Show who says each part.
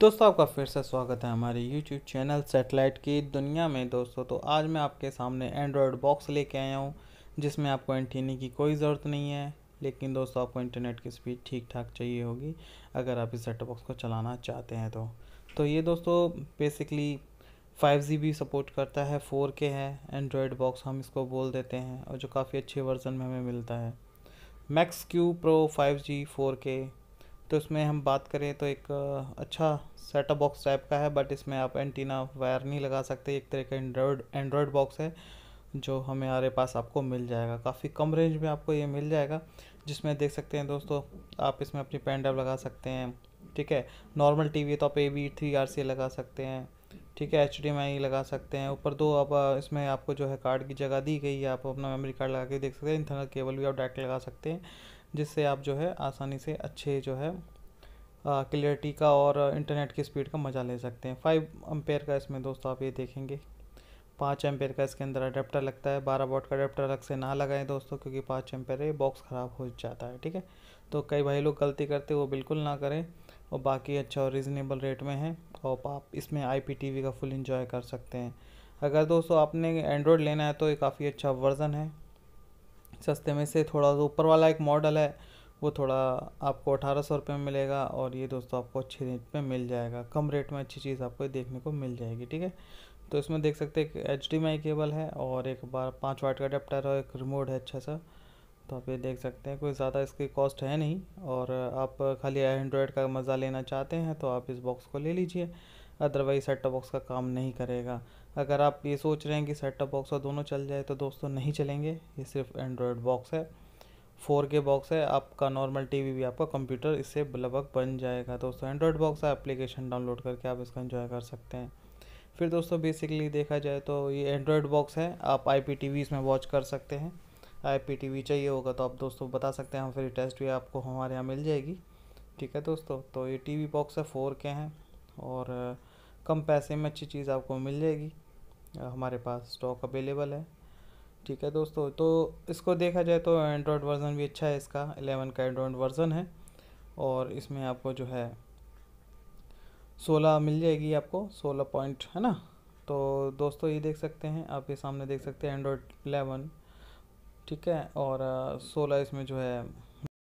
Speaker 1: दोस्तों आपका फिर से स्वागत है हमारे YouTube चैनल सेटेलाइट की दुनिया में दोस्तों तो आज मैं आपके सामने एंड्रॉयड बॉक्स लेके आया हूँ जिसमें आपको एंटीनी की कोई ज़रूरत नहीं है लेकिन दोस्तों आपको इंटरनेट की स्पीड ठीक ठाक चाहिए होगी अगर आप इस सेट बॉक्स को चलाना चाहते हैं तो तो ये दोस्तों बेसिकली फाइव जी भी सपोर्ट करता है फोर के है एंड्रॉयड बॉक्स हम इसको बोल देते हैं और जो काफ़ी अच्छे वर्जन में हमें मिलता है max Q pro five G four K तो इसमें हम बात करें तो एक अच्छा सेटअप बॉक्स टाइप का है बट इसमें आप एंटीना वायर नहीं लगा सकते एक तरह का एंड्रॉयड एंड्रॉयड बॉक्स है जो हमारे पास आपको मिल जाएगा काफ़ी कम रेंज में आपको ये मिल जाएगा जिसमें देख सकते हैं दोस्तों आप इसमें अपनी पेन ड्राइव लगा सकते हैं ठीक है नॉर्मल टी तो आप A B three R C लगा सकते हैं ठीक है एच डी एम आई लगा सकते हैं ऊपर दो आप इसमें आपको जो है कार्ड की जगह दी गई है आप अपना मेमोरी कार्ड लगा के देख सकते हैं इंथर्नल केबल भी आप डायरेक्ट लगा सकते हैं जिससे आप जो है आसानी से अच्छे जो है क्लियरिटी का और इंटरनेट की स्पीड का मज़ा ले सकते हैं फाइव एम्पेयर का इसमें दोस्तों आप ये देखेंगे पाँच एम्पेयर का इसके अंदर अडेप्टर लगता है बारह वोट का अडेप्टर अलग से ना लगाएं दोस्तों क्योंकि पाँच एम्पेयर है बॉक्स ख़राब हो जाता है ठीक है तो कई भाई लोग गलती करते वो बिल्कुल ना करें और बाकी अच्छा और रिजनेबल रेट में है और आप इसमें आई पी का फुल इंजॉय कर सकते हैं अगर दोस्तों आपने एंड्रॉयड लेना है तो ये काफ़ी अच्छा वर्ज़न है सस्ते में से थोड़ा सा ऊपर वाला एक मॉडल है वो थोड़ा आपको अठारह सौ रुपये में मिलेगा और ये दोस्तों आपको अच्छे रेट पे मिल जाएगा कम रेट में अच्छी चीज़ आपको देखने को मिल जाएगी ठीक है तो इसमें देख सकते हैं एक एच डी केबल है और एक बार पाँच वाट का अडेप्टर और एक रिमोट है अच्छा सा तो आप ये देख सकते हैं कोई ज़्यादा इसकी कॉस्ट है नहीं और आप खाली एंड्रॉयड का मज़ा लेना चाहते हैं तो आप इस बॉक्स को ले लीजिए अदरवाइज सेट टॉप बॉक्स का काम नहीं करेगा अगर आप ये सोच रहे हैं कि सेट टॉप बॉक्स और दोनों चल जाए तो दोस्तों नहीं चलेंगे ये सिर्फ एंड्रॉयड बॉक्स है फोर के बॉक्स है आपका नॉर्मल वी भी आपका कंप्यूटर इससे लगभग बन जाएगा दोस्तों एंड्रॉयड बॉक्स है एप्लीकेशन डाउनलोड करके आप इसका इन्जॉय कर सकते हैं फिर दोस्तों बेसिकली देखा जाए तो ये एंड्रॉयड बॉक्स है आप आई पी टी इसमें वॉच कर सकते हैं आई पी टी वी चाहिए होगा तो आप दोस्तों बता सकते हैं हम फिर टेस्ट भी आपको हमारे यहाँ मिल जाएगी ठीक है दोस्तों तो ये टी वी बॉक्स है फोर के हैं और कम पैसे में अच्छी चीज़ आपको मिल जाएगी हमारे पास स्टॉक अवेलेबल है ठीक है दोस्तों तो इसको देखा जाए तो एंड्रॉयड वर्ज़न भी अच्छा है इसका एलेवन का एंड्रॉयड वर्ज़न है और इसमें आपको जो है सोलह मिल जाएगी आपको सोलह पॉइंट है ना तो दोस्तों ये देख सकते हैं आपके सामने देख सकते हैं एंड्रॉयड एलेवन ठीक है और सोलह इसमें जो है